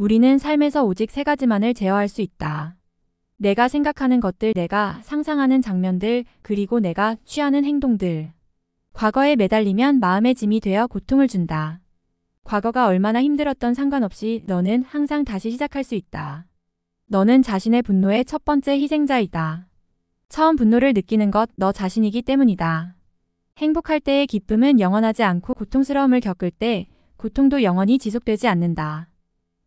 우리는 삶에서 오직 세 가지만을 제어할 수 있다. 내가 생각하는 것들, 내가 상상하는 장면들, 그리고 내가 취하는 행동들. 과거에 매달리면 마음의 짐이 되어 고통을 준다. 과거가 얼마나 힘들었던 상관없이 너는 항상 다시 시작할 수 있다. 너는 자신의 분노의 첫 번째 희생자이다. 처음 분노를 느끼는 것 너 자신이기 때문이다. 행복할 때의 기쁨은 영원하지 않고 고통스러움을 겪을 때 고통도 영원히 지속되지 않는다.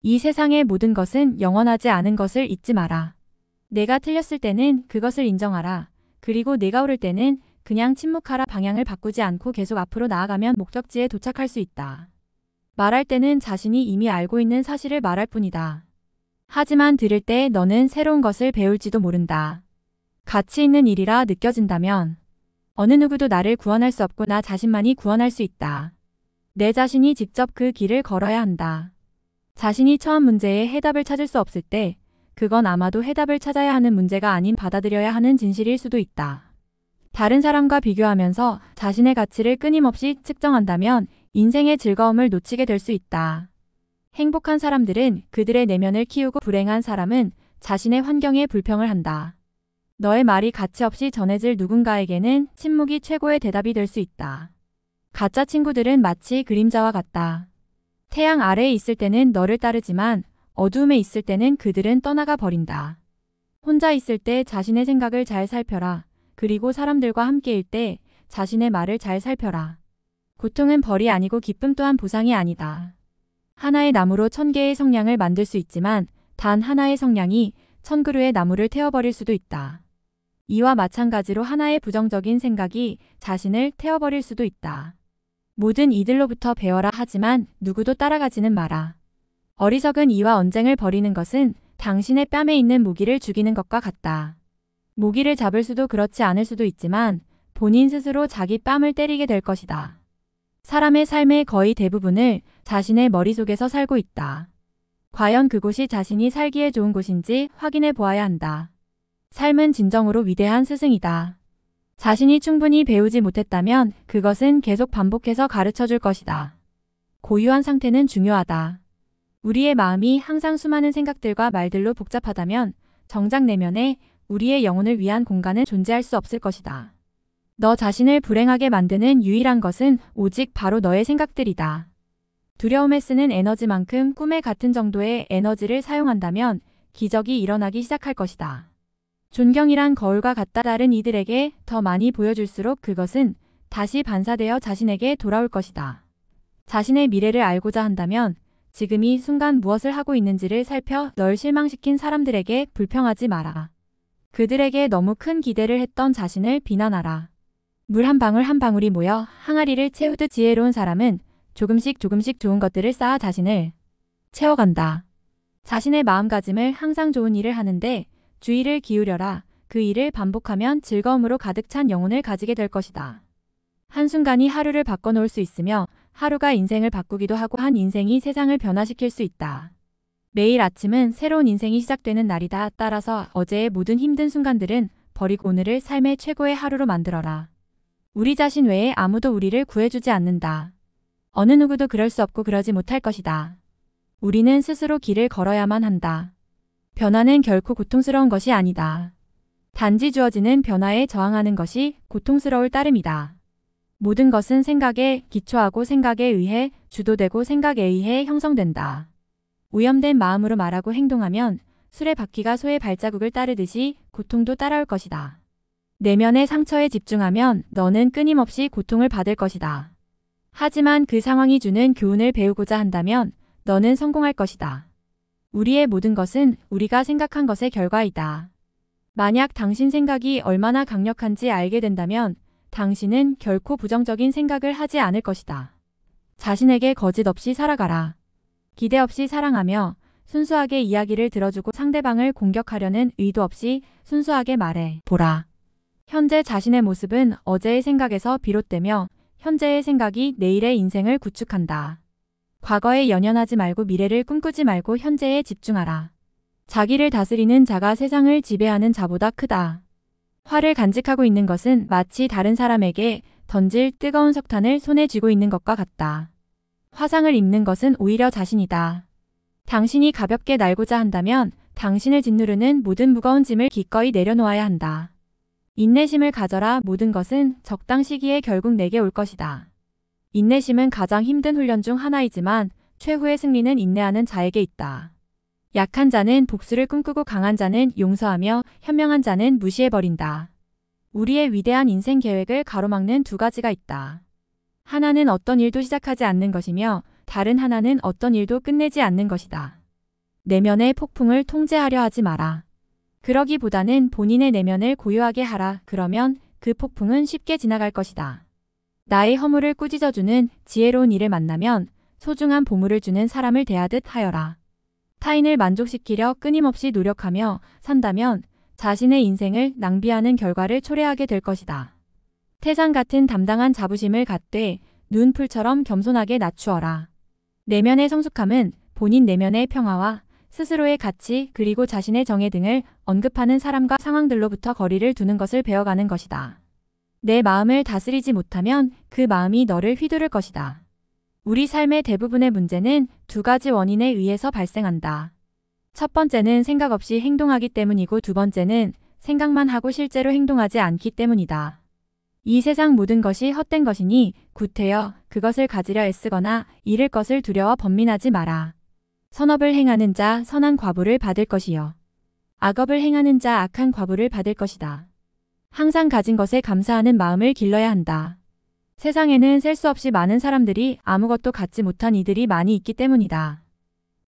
이 세상의 모든 것은 영원하지 않은 것을 잊지 마라. 내가 틀렸을 때는 그것을 인정하라. 그리고 내가 오를 때는 그냥 침묵하라 방향을 바꾸지 않고 계속 앞으로 나아가면 목적지에 도착할 수 있다. 말할 때는 자신이 이미 알고 있는 사실을 말할 뿐이다. 하지만 들을 때 너는 새로운 것을 배울지도 모른다. 가치 있는 일이라 느껴진다면 어느 누구도 나를 구원할 수 없고 나 자신만이 구원할 수 있다. 내 자신이 직접 그 길을 걸어야 한다. 자신이 처한 문제에 해답을 찾을 수 없을 때 그건 아마도 해답을 찾아야 하는 문제가 아닌 받아들여야 하는 진실일 수도 있다. 다른 사람과 비교하면서 자신의 가치를 끊임없이 측정한다면 인생의 즐거움을 놓치게 될 수 있다. 행복한 사람들은 그들의 내면을 키우고 불행한 사람은 자신의 환경에 불평을 한다. 너의 말이 가치 없이 전해질 누군가에게는 침묵이 최고의 대답이 될 수 있다. 가짜 친구들은 마치 그림자와 같다. 태양 아래에 있을 때는 너를 따르지만 어둠에 있을 때는 그들은 떠나가 버린다. 혼자 있을 때 자신의 생각을 잘 살펴라. 그리고 사람들과 함께일 때 자신의 말을 잘 살펴라. 고통은 벌이 아니고 기쁨 또한 보상이 아니다. 하나의 나무로 천 개의 성냥을 만들 수 있지만 단 하나의 성냥이 천 그루의 나무를 태워버릴 수도 있다. 이와 마찬가지로 하나의 부정적인 생각이 자신을 태워버릴 수도 있다. 모든 이들로부터 배워라 하지만 누구도 따라가지는 마라. 어리석은 이와 언쟁을 벌이는 것은 당신의 뺨에 있는 모기를 죽이는 것과 같다. 모기를 잡을 수도 그렇지 않을 수도 있지만 본인 스스로 자기 뺨을 때리게 될 것이다. 사람의 삶의 거의 대부분을 자신의 머릿속에서 살고 있다. 과연 그곳이 자신이 살기에 좋은 곳인지 확인해 보아야 한다. 삶은 진정으로 위대한 스승이다. 자신이 충분히 배우지 못했다면 그것은 계속 반복해서 가르쳐 줄 것이다. 고유한 상태는 중요하다. 우리의 마음이 항상 수많은 생각들과 말들로 복잡하다면 정작 내면에 우리의 영혼을 위한 공간은 존재할 수 없을 것이다. 너 자신을 불행하게 만드는 유일한 것은 오직 바로 너의 생각들이다. 두려움에 쓰는 에너지만큼 꿈에 같은 정도의 에너지를 사용한다면 기적이 일어나기 시작할 것이다. 존경이란 거울과 같다 다른 이들에게 더 많이 보여줄수록 그것은 다시 반사되어 자신에게 돌아올 것이다. 자신의 미래를 알고자 한다면 지금 이 순간 무엇을 하고 있는지를 살펴 널 실망시킨 사람들에게 불평하지 마라. 그들에게 너무 큰 기대를 했던 자신을 비난하라. 물 한 방울 한 방울이 모여 항아리를 채우듯 지혜로운 사람은 조금씩 조금씩 좋은 것들을 쌓아 자신을 채워간다. 자신의 마음가짐을 항상 좋은 일을 하는데 주의를 기울여라. 그 일을 반복하면 즐거움으로 가득 찬 영혼을 가지게 될 것이다. 한순간이 하루를 바꿔놓을 수 있으며 하루가 인생을 바꾸기도 하고 한 인생이 세상을 변화시킬 수 있다. 매일 아침은 새로운 인생이 시작되는 날이다. 따라서 어제의 모든 힘든 순간들은 버리고 오늘을 삶의 최고의 하루로 만들어라. 우리 자신 외에 아무도 우리를 구해주지 않는다. 어느 누구도 그럴 수 없고 그러지 못할 것이다. 우리는 스스로 길을 걸어야만 한다. 변화는 결코 고통스러운 것이 아니다. 단지 주어지는 변화에 저항하는 것이 고통스러울 따름이다. 모든 것은 생각에 기초하고 생각에 의해 주도되고 생각에 의해 형성된다. 오염된 마음으로 말하고 행동하면 술의 바퀴가 소의 발자국을 따르듯이 고통도 따라올 것이다. 내면의 상처에 집중하면 너는 끊임없이 고통을 받을 것이다. 하지만 그 상황이 주는 교훈을 배우고자 한다면 너는 성공할 것이다. 우리의 모든 것은 우리가 생각한 것의 결과이다. 만약 당신 생각이 얼마나 강력한지 알게 된다면 당신은 결코 부정적인 생각을 하지 않을 것이다. 자신에게 거짓 없이 살아가라. 기대 없이 사랑하며 순수하게 이야기를 들어주고 상대방을 공격하려는 의도 없이 순수하게 말해 보라. 현재 자신의 모습은 어제의 생각에서 비롯되며 현재의 생각이 내일의 인생을 구축한다. 과거에 연연하지 말고 미래를 꿈꾸지 말고 현재에 집중하라. 자기를 다스리는 자가 세상을 지배하는 자보다 크다. 화를 간직하고 있는 것은 마치 다른 사람에게 던질 뜨거운 석탄을 손에 쥐고 있는 것과 같다. 화상을 입는 것은 오히려 자신이다. 당신이 가볍게 날고자 한다면 당신을 짓누르는 모든 무거운 짐을 기꺼이 내려놓아야 한다. 인내심을 가져라 모든 것은 적당 시기에 결국 내게 올 것이다. 인내심은 가장 힘든 훈련 중 하나이지만 최후의 승리는 인내하는 자에게 있다. 약한 자는 복수를 꿈꾸고 강한 자는 용서하며 현명한 자는 무시해버린다. 우리의 위대한 인생 계획을 가로막는 두 가지가 있다. 하나는 어떤 일도 시작하지 않는 것이며 다른 하나는 어떤 일도 끝내지 않는 것이다. 내면의 폭풍을 통제하려 하지 마라. 그러기보다는 본인의 내면을 고요하게 하라. 그러면 그 폭풍은 쉽게 지나갈 것이다. 나의 허물을 꾸짖어주는 지혜로운 일을 만나면 소중한 보물을 주는 사람을 대하듯 하여라. 타인을 만족시키려 끊임없이 노력하며 산다면 자신의 인생을 낭비하는 결과를 초래하게 될 것이다. 태산 같은 담당한 자부심을 갖되 눈풀처럼 겸손하게 낮추어라. 내면의 성숙함은 본인 내면의 평화와 스스로의 가치 그리고 자신의 정의 등을 언급하는 사람과 상황들로부터 거리를 두는 것을 배워가는 것이다. 내 마음을 다스리지 못하면 그 마음이 너를 휘두를 것이다. 우리 삶의 대부분의 문제는 두 가지 원인에 의해서 발생한다. 첫 번째는 생각 없이 행동하기 때문이고 두 번째는 생각만 하고 실제로 행동하지 않기 때문이다. 이 세상 모든 것이 헛된 것이니 구태여 그것을 가지려 애쓰거나 잃을 것을 두려워 번민하지 마라. 선업을 행하는 자 선한 과부를 받을 것이여 악업을 행하는 자 악한 과부를 받을 것이다. 항상 가진 것에 감사하는 마음을 길러야 한다. 세상에는 셀 수 없이 많은 사람들이 아무것도 갖지 못한 이들이 많이 있기 때문이다.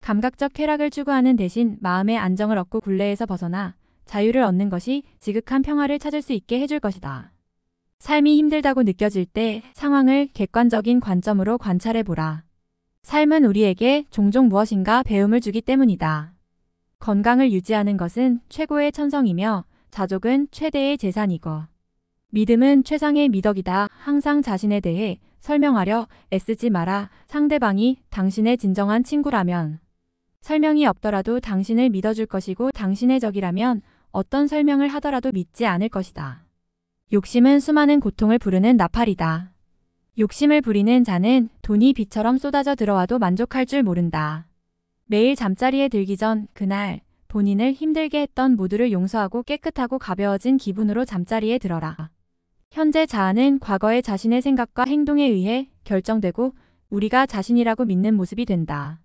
감각적 쾌락을 추구하는 대신 마음의 안정을 얻고 굴레에서 벗어나 자유를 얻는 것이 지극한 평화를 찾을 수 있게 해줄 것이다. 삶이 힘들다고 느껴질 때 상황을 객관적인 관점으로 관찰해보라. 삶은 우리에게 종종 무엇인가 배움을 주기 때문이다. 건강을 유지하는 것은 최고의 천성이며 자족은 최대의 재산이거 믿음은 최상의 미덕이다. 항상 자신에 대해 설명하려 애쓰지 마라. 상대방이 당신의 진정한 친구라면 설명이 없더라도 당신을 믿어줄 것이고 당신의 적이라면 어떤 설명을 하더라도 믿지 않을 것이다. 욕심은 수많은 고통을 부르는 나팔이다. 욕심을 부리는 자는 돈이 비처럼 쏟아져 들어와도 만족할 줄 모른다. 매일 잠자리에 들기 전 그날 본인을 힘들게 했던 모두를 용서하고 깨끗하고 가벼워진 기분으로 잠자리에 들어라. 현재 자아는 과거의 자신의 생각과 행동에 의해 결정되고 우리가 자신이라고 믿는 모습이 된다.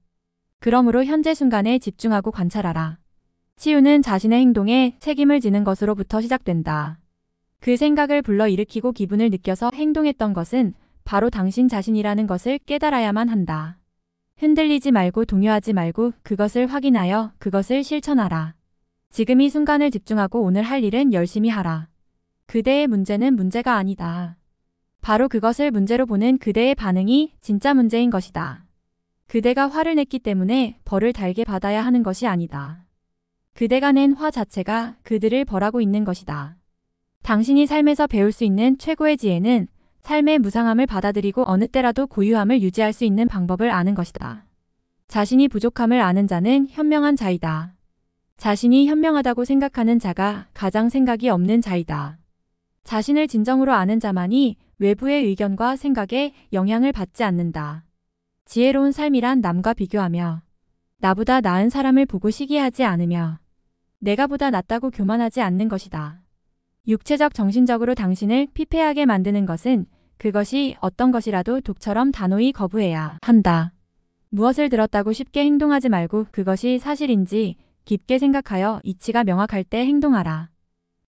그러므로 현재 순간에 집중하고 관찰하라. 치유는 자신의 행동에 책임을 지는 것으로부터 시작된다. 그 생각을 불러일으키고 기분을 느껴서 행동했던 것은 바로 당신 자신이라는 것을 깨달아야만 한다. 흔들리지 말고 동요하지 말고 그것을 확인하여 그것을 실천하라. 지금 이 순간을 집중하고 오늘 할 일은 열심히 하라. 그대의 문제는 문제가 아니다. 바로 그것을 문제로 보는 그대의 반응이 진짜 문제인 것이다. 그대가 화를 냈기 때문에 벌을 달게 받아야 하는 것이 아니다. 그대가 낸 화 자체가 그들을 벌하고 있는 것이다. 당신이 삶에서 배울 수 있는 최고의 지혜는 삶의 무상함을 받아들이고 어느 때라도 고유함을 유지할 수 있는 방법을 아는 것이다. 자신이 부족함을 아는 자는 현명한 자이다. 자신이 현명하다고 생각하는 자가 가장 생각이 없는 자이다. 자신을 진정으로 아는 자만이 외부의 의견과 생각에 영향을 받지 않는다. 지혜로운 삶이란 남과 비교하며 나보다 나은 사람을 보고 시기하지 않으며 내가 보다 낫다고 교만하지 않는 것이다. 육체적 정신적으로 당신을 피폐하게 만드는 것은 그것이 어떤 것이라도 독처럼 단호히 거부해야 한다. 무엇을 들었다고 쉽게 행동하지 말고 그것이 사실인지 깊게 생각하여 이치가 명확할 때 행동하라.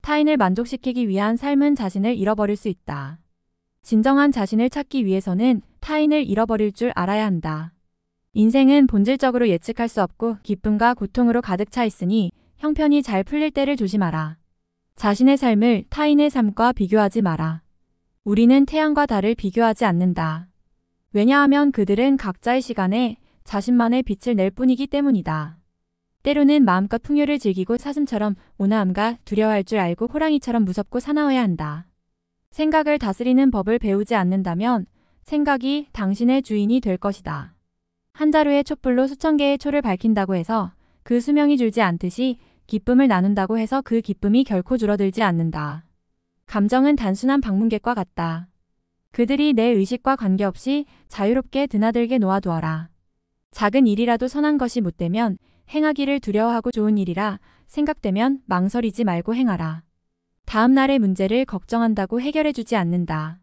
타인을 만족시키기 위한 삶은 자신을 잃어버릴 수 있다. 진정한 자신을 찾기 위해서는 타인을 잃어버릴 줄 알아야 한다. 인생은 본질적으로 예측할 수 없고 기쁨과 고통으로 가득 차 있으니 형편이 잘 풀릴 때를 조심하라. 자신의 삶을 타인의 삶과 비교하지 마라. 우리는 태양과 달을 비교하지 않는다. 왜냐하면 그들은 각자의 시간에 자신만의 빛을 낼 뿐이기 때문이다. 때로는 마음껏 풍요를 즐기고 사슴처럼 온화함과 두려워할 줄 알고 호랑이처럼 무섭고 사나워야 한다. 생각을 다스리는 법을 배우지 않는다면 생각이 당신의 주인이 될 것이다. 한 자루의 촛불로 수천 개의 초를 밝힌다고 해서 그 수명이 줄지 않듯이 기쁨을 나눈다고 해서 그 기쁨이 결코 줄어들지 않는다. 감정은 단순한 방문객과 같다. 그들이 내 의식과 관계없이 자유롭게 드나들게 놓아두어라. 작은 일이라도 선한 것이 못되면 행하기를 두려워하고 좋은 일이라 생각되면 망설이지 말고 행하라. 다음 날의 문제를 걱정한다고 해결해주지 않는다.